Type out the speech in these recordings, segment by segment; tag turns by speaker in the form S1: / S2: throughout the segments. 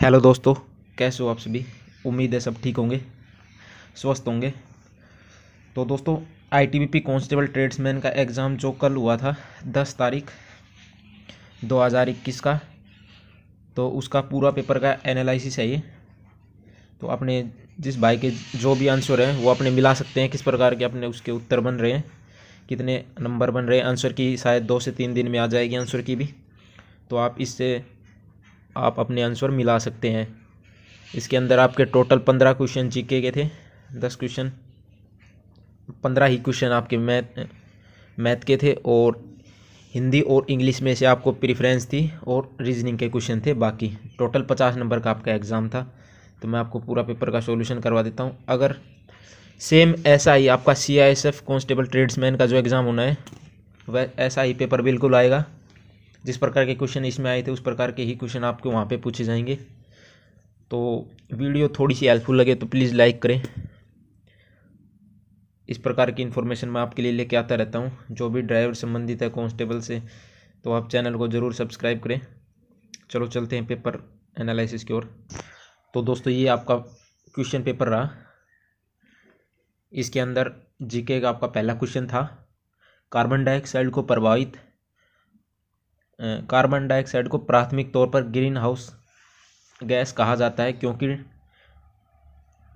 S1: hello दोस्तों कैसे हो आप सभी उम्मीद है सब ठीक होंगे स्वस्थ होंगे तो दोस्तों I T B P tradesman का एग्ज़ाम जो कल हुआ था दस तारीख दो हज़ार इक्कीस का तो उसका पूरा पेपर का एनालिसिस है ये तो अपने जिस भाई के जो भी आंसर हैं वो अपने मिला सकते हैं किस प्रकार के अपने उसके उत्तर बन रहे हैं कितने नंबर बन रहे हैं आंसर की शायद दो से तीन दिन में आ जाएगी आंसर की भी तो आप इससे आप अपने आंसर मिला सकते हैं इसके अंदर आपके टोटल पंद्रह क्वेश्चन जीके के थे दस क्वेश्चन पंद्रह ही क्वेश्चन आपके मैथ मैथ के थे और हिंदी और इंग्लिश में से आपको प्रिफ्रेंस थी और रीजनिंग के क्वेश्चन थे बाकी टोटल पचास नंबर का आपका एग्ज़ाम था तो मैं आपको पूरा पेपर का सॉल्यूशन करवा देता हूँ अगर सेम ऐसा ही आपका C I S F constable tradesman का जो एग्ज़ाम होना है वह ऐसा ही पेपर बिल्कुल आएगा जिस प्रकार के क्वेश्चन इसमें आए थे उस प्रकार के ही क्वेश्चन आपके वहाँ पे पूछे जाएंगे तो वीडियो थोड़ी सी हेल्पफुल लगे तो प्लीज़ लाइक करें इस प्रकार की इन्फॉर्मेशन मैं आपके लिए लेके आता रहता हूँ जो भी ड्राइवर संबंधित है कॉन्स्टेबल से तो आप चैनल को ज़रूर सब्सक्राइब करें चलो चलते हैं पेपर एनालिसिस की ओर तो दोस्तों ये आपका क्वेश्चन पेपर रहा इसके अंदर जीके का आपका पहला क्वेश्चन था कार्बन डाइऑक्साइड को प्रभावित कार्बन डाइऑक्साइड को प्राथमिक तौर पर ग्रीन हाउस गैस कहा जाता है क्योंकि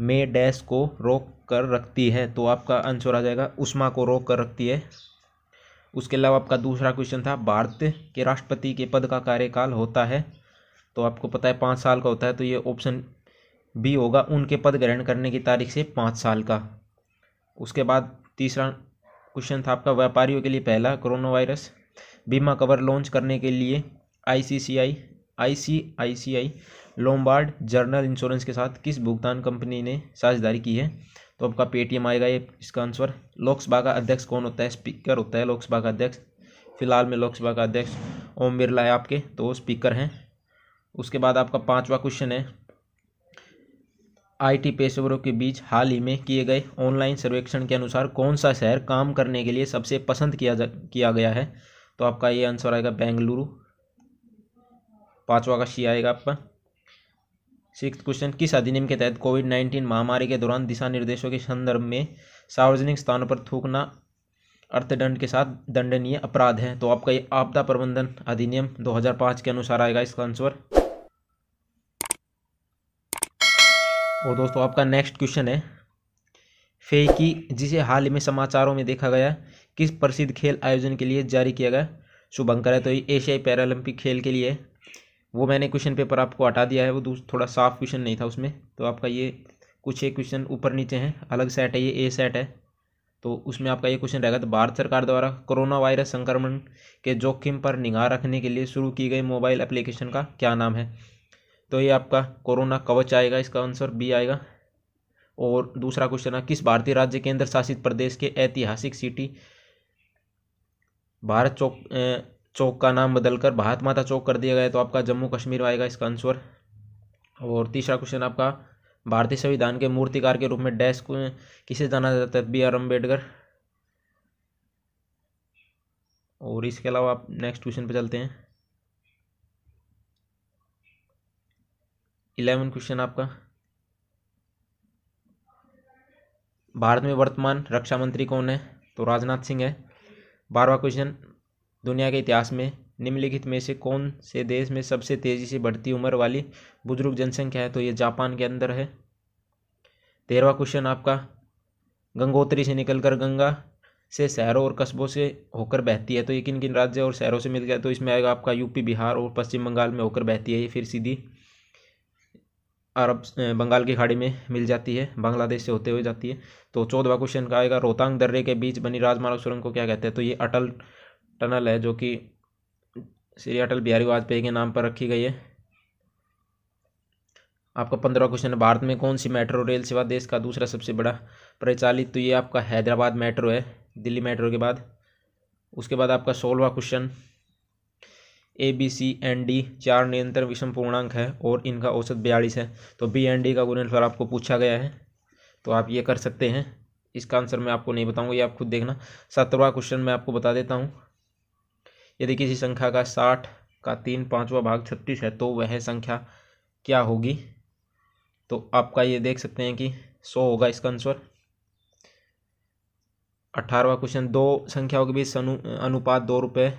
S1: मे डैश को रोक कर रखती है तो आपका आंसर आ जाएगा उष्मा को रोक कर रखती है उसके अलावा आपका दूसरा क्वेश्चन था भारत के राष्ट्रपति के पद का कार्यकाल होता है तो आपको पता है पाँच साल का होता है तो ये ऑप्शन बी होगा उनके पद ग्रहण करने की तारीख से पाँच साल का उसके बाद तीसरा क्वेश्चन था आपका व्यापारियों के लिए पहला कोरोना वायरस बीमा कवर लॉन्च करने के लिए ICCI ICICI Lombard general insurance के साथ किस भुगतान कंपनी ने साझेदारी की है तो आपका पेटीएम आएगा ये इसका आंसर लोकसभा का अध्यक्ष कौन होता है स्पीकर होता है लोकसभा का अध्यक्ष फिलहाल में लोकसभा का अध्यक्ष ओम बिरला है आपके तो वो स्पीकर हैं उसके बाद आपका पांचवा क्वेश्चन है आईटी पेशेवरों के बीच हाल ही में किए गए ऑनलाइन सर्वेक्षण के अनुसार कौन सा शहर काम करने के लिए सबसे पसंद किया जा किया गया है तो आपका ये आंसर आएगा बेंगलुरु पांचवा का सी आएगा आपका सिक्स क्वेश्चन किस अधिनियम के तहत कोविड नाइन्टीन महामारी के दौरान दिशा निर्देशों के संदर्भ में सार्वजनिक स्थानों पर थूकना अर्थदंड के साथ दंडनीय अपराध है तो आपका ये आपदा प्रबंधन अधिनियम 2005 के अनुसार आएगा इसका आंसर और दोस्तों आपका नेक्स्ट क्वेश्चन है फेकी जिसे हाल में समाचारों में देखा गया किस प्रसिद्ध खेल आयोजन के लिए जारी किया गया शुभंकर है तो ये एशियाई पैरालंपिक खेल के लिए वो मैंने क्वेश्चन पेपर आपको हटा दिया है वो थोड़ा साफ क्वेश्चन नहीं था उसमें तो आपका ये कुछ एक क्वेश्चन ऊपर नीचे हैं अलग सेट है ये ए सेट है तो उसमें आपका ये क्वेश्चन रहेगा तो भारत सरकार द्वारा कोरोना वायरस संक्रमण के जोखिम पर निगाह रखने के लिए शुरू की गई मोबाइल एप्लीकेशन का क्या नाम है तो ये आपका कोरोना कवच आएगा इसका आंसर बी आएगा और दूसरा क्वेश्चन है किस भारतीय राज्य केंद्र शासित प्रदेश के ऐतिहासिक सिटी भारत चौक चौक का नाम बदलकर भारत माता चौक कर दिया गया तो आपका जम्मू कश्मीर आएगा इसका आंसर और तीसरा क्वेश्चन आपका भारतीय संविधान के मूर्तिकार के रूप में डैश किसे जाना जाता है बी आर अम्बेडकर और इसके अलावा आप नेक्स्ट क्वेश्चन पर चलते हैं इलेवन क्वेश्चन आपका भारत में वर्तमान रक्षा मंत्री कौन है तो राजनाथ सिंह है बारहवा क्वेश्चन दुनिया के इतिहास में निम्नलिखित में से कौन से देश में सबसे तेज़ी से बढ़ती उम्र वाली बुजुर्ग जनसंख्या है तो ये जापान के अंदर है तेरहवा क्वेश्चन आपका गंगोत्री से निकलकर गंगा से शहरों और कस्बों से होकर बहती है तो ये किन किन राज्य और शहरों से मिल गया तो इसमें आएगा आपका यूपी बिहार और पश्चिम बंगाल में होकर बहती है ये फिर सीधी अरब बंगाल की खाड़ी में मिल जाती है बांग्लादेश से होते हुए जाती है तो चौदहवा क्वेश्चन का आएगा रोहतांग दर्रे के बीच बनी राजमार्ग सुरंग को क्या कहते हैं तो ये अटल टनल है जो कि श्री अटल बिहारी वाजपेयी के नाम पर रखी गई है आपका पंद्रह क्वेश्चन है भारत में कौन सी मेट्रो रेल सेवा देश का दूसरा सबसे बड़ा प्रचालित तो ये आपका हैदराबाद मेट्रो है दिल्ली मेट्रो के बाद उसके बाद आपका सोलवा question A B C and D चार निरंतर विषम पूर्णांक है और इनका औसत बयालीस है तो बी एन डी का गुणनफल आपको पूछा गया है तो आप ये कर सकते हैं इसका आंसर मैं आपको नहीं बताऊंगा ये आप खुद देखना सत्रवा क्वेश्चन मैं आपको बता देता हूँ यदि किसी संख्या का साठ का तीन पाँचवा भाग छत्तीस है तो वह संख्या क्या होगी तो आपका ये देख सकते हैं कि सौ होगा इसका आंसर अठारहवा क्वेश्चन दो संख्याओं के बीच अनुपात दो रुपये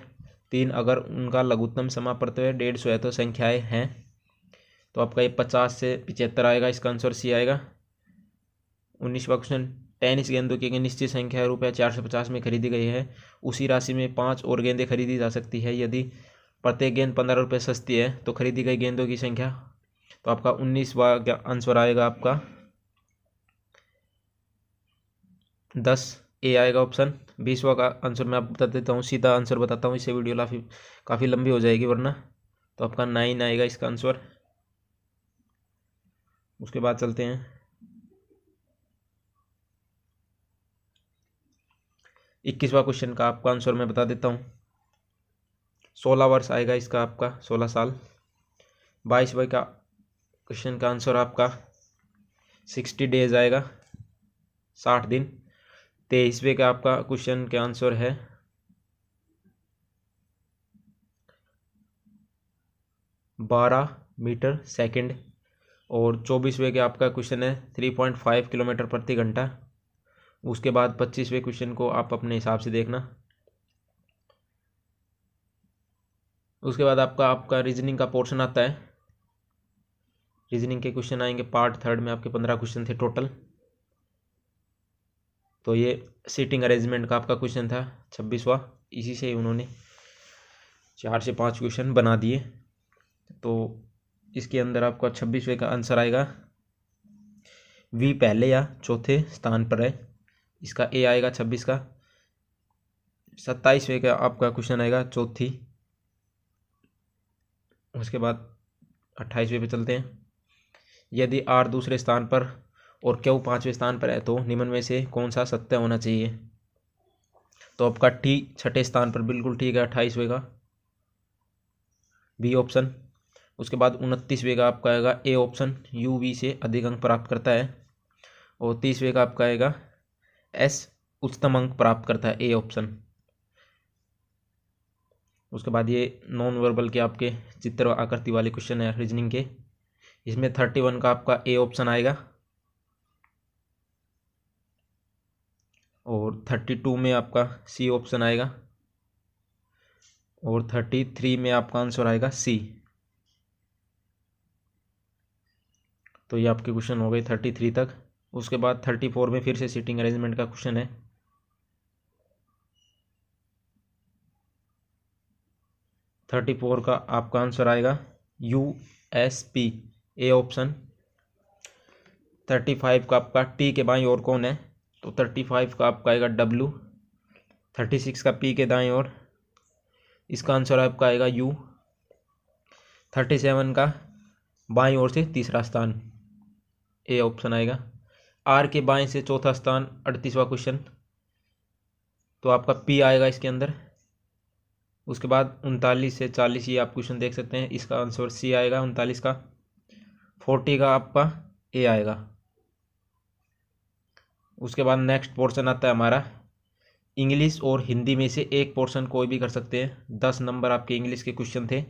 S1: तीन अगर उनका लघुत्तम तो है डेढ़ सौ है तो संख्याएं हैं तो आपका ये पचास से पिचहत्तर आएगा इसका आंसर सी आएगा उन्नीसवा क्वेश्चन टेनिस गेंदों की निश्चित संख्या रुपये चार सौ पचास में खरीदी गई है उसी राशि में पाँच और गेंदें खरीदी जा सकती है यदि प्रत्येक गेंद पंद्रह रुपये सस्ती है तो खरीदी गई गेंदों की संख्या तो आपका उन्नीसवा आंसर आएगा आपका दस ए आएगा ऑप्शन बीसवा का आंसर मैं आप बता देता हूँ सीधा आंसर बताता हूँ इससे वीडियो काफ़ी काफ़ी लंबी हो जाएगी वरना तो आपका नाइन आएगा इसका आंसर उसके बाद चलते हैं इक्कीसवा क्वेश्चन का आपका आंसर मैं बता देता हूँ सोलह वर्ष आएगा इसका आपका सोलह साल बाईस का क्वेश्चन का आंसर आपका सिक्सटी डेज आएगा साठ दिन तेईसवें का आपका क्वेश्चन का आंसर है बारह मीटर सेकंड और चौबीसवें के आपका क्वेश्चन है थ्री पॉइंट फाइव किलोमीटर प्रति घंटा उसके बाद पच्चीसवें क्वेश्चन को आप अपने हिसाब से देखना उसके बाद आपका आपका रीजनिंग का पोर्शन आता है रीजनिंग के क्वेश्चन आएंगे पार्ट थर्ड में आपके पंद्रह क्वेश्चन थे टोटल तो ये सीटिंग अरेंजमेंट का आपका क्वेश्चन था छब्बीसवा इसी से उन्होंने चार से पाँच क्वेश्चन बना दिए तो इसके अंदर आपका छब्बीसवें का आंसर आएगा वी पहले या चौथे स्थान पर है इसका ए आएगा छब्बीस का सत्ताईसवें का आपका क्वेश्चन आएगा चौथी उसके बाद अट्ठाईसवें पे चलते हैं यदि आर दूसरे स्थान पर और क्यों पाँचवें स्थान पर है तो निम्न में से कौन सा सत्य होना चाहिए तो आपका टी छठे स्थान पर बिल्कुल ठीक है अट्ठाईसवें का बी ऑप्शन उसके बाद उनतीसवें का आपका आएगा ए ऑप्शन यू वी से अधिक अंक प्राप्त करता है और तीसवें का आपका आएगा एस उच्चतम अंक प्राप्त करता है ए ऑप्शन उसके बाद ये नॉन वर्बल के आपके चित्र आकृति वाले क्वेश्चन है रीजनिंग के इसमें थर्टी वन का आपका ए ऑप्शन आएगा और थर्टी टू में आपका सी ऑप्शन आएगा और थर्टी थ्री में आपका आंसर आएगा सी तो ये आपके क्वेश्चन हो गए थर्टी थ्री तक उसके बाद थर्टी फोर में फिर से सीटिंग अरेंजमेंट का क्वेश्चन है थर्टी फोर का आपका आंसर आएगा U S P A option thirty five का आपका टी के बाई और कौन है तो थर्टी फाइव का आपका आएगा डब्लू थर्टी सिक्स का पी के दाएं और इसका आंसर आपका आएगा यू थर्टी सेवन का बाएं ओर से तीसरा स्थान ए ऑप्शन आएगा आर के बाएं से चौथा स्थान अड़तीसवा क्वेश्चन तो आपका पी आएगा इसके अंदर उसके बाद उनतालीस से चालीस ये आप क्वेश्चन देख सकते हैं इसका आंसर सी आएगा उनतालीस का फोर्टी का आपका ए आएगा उसके बाद नेक्स्ट पोर्शन आता है हमारा इंग्लिश और हिंदी में से एक पोर्शन कोई भी कर सकते हैं दस नंबर आपके इंग्लिश के क्वेश्चन थे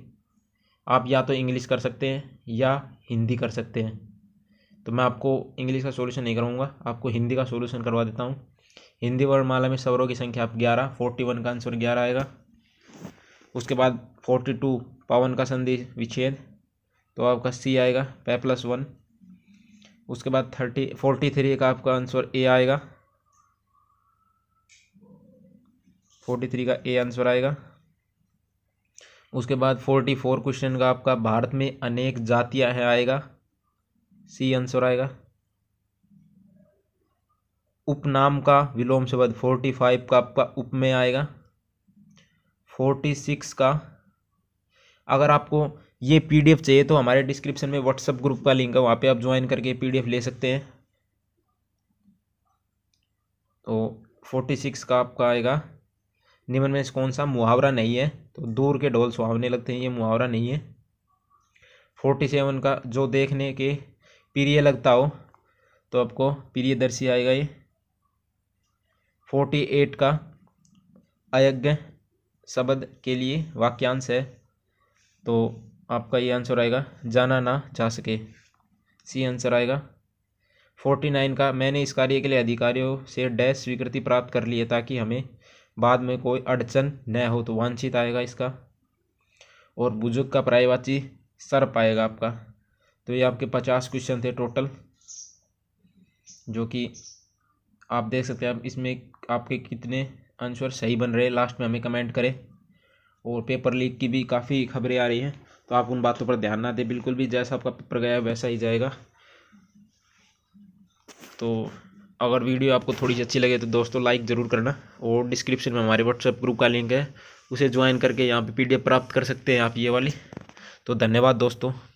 S1: आप या तो इंग्लिश कर सकते हैं या हिंदी कर सकते हैं तो मैं आपको इंग्लिश का सॉल्यूशन नहीं करूँगा आपको हिंदी का सॉल्यूशन करवा देता हूँ हिंदी वर्णमाला में सवरों की संख्या आप ग्यारह फोर्टी वन का आंसर ग्यारह आएगा उसके बाद फोर्टी टू पावन का संधि विच्छेद तो आपका सी आएगा पै प्लस वन उसके बाद थर्टी फोर्टी थ्री का आपका आंसर ए आएगा फोर्टी थ्री का ए आंसर आएगा उसके बाद फोर्टी फोर क्वेश्चन का आपका भारत में अनेक जातियां हैं आएगा सी आंसर आएगा उपनाम का विलोम शब्द फोर्टी फाइव का आपका उप में आएगा फोर्टी सिक्स का अगर आपको ये पीडीएफ चाहिए तो हमारे डिस्क्रिप्शन में व्हाट्सअप ग्रुप का लिंक है वहाँ पे आप ज्वाइन करके पीडीएफ ले सकते हैं तो फोर्टी सिक्स का आपका आएगा निम्न में कौन सा मुहावरा नहीं है तो दूर के ढोल सुहावने लगते हैं ये मुहावरा नहीं है फोर्टी सेवन का जो देखने के प्रिय लगता हो तो आपको प्रियदर्शी आएगा ये फोर्टी एट का अयज्ञ शब्द के लिए वाक्यांश है तो आपका ये आंसर आएगा जाना ना जा सके सी आंसर आएगा फोर्टी नाइन का मैंने इस कार्य के लिए अधिकारियों से डैश स्वीकृति प्राप्त कर ली है ताकि हमें बाद में कोई अड़चन न हो तो वांछित आएगा इसका और बुजुर्ग का प्रायवाची सर पाएगा आपका तो ये आपके पचास क्वेश्चन थे टोटल जो कि आप देख सकते हैं इसमें आपके कितने आंसर सही बन रहे लास्ट में हमें कमेंट करें और पेपर लीक की भी काफ़ी खबरें आ रही हैं तो आप उन बातों पर ध्यान ना दें बिल्कुल भी जैसा आपका पेपर गया है वैसा ही जाएगा तो अगर वीडियो आपको थोड़ी सी अच्छी लगे तो दोस्तों लाइक ज़रूर करना और डिस्क्रिप्शन में हमारे व्हाट्सएप ग्रुप का लिंक है उसे ज्वाइन करके यहाँ पे पीडीएफ प्राप्त कर सकते हैं आप ये वाली तो धन्यवाद दोस्तों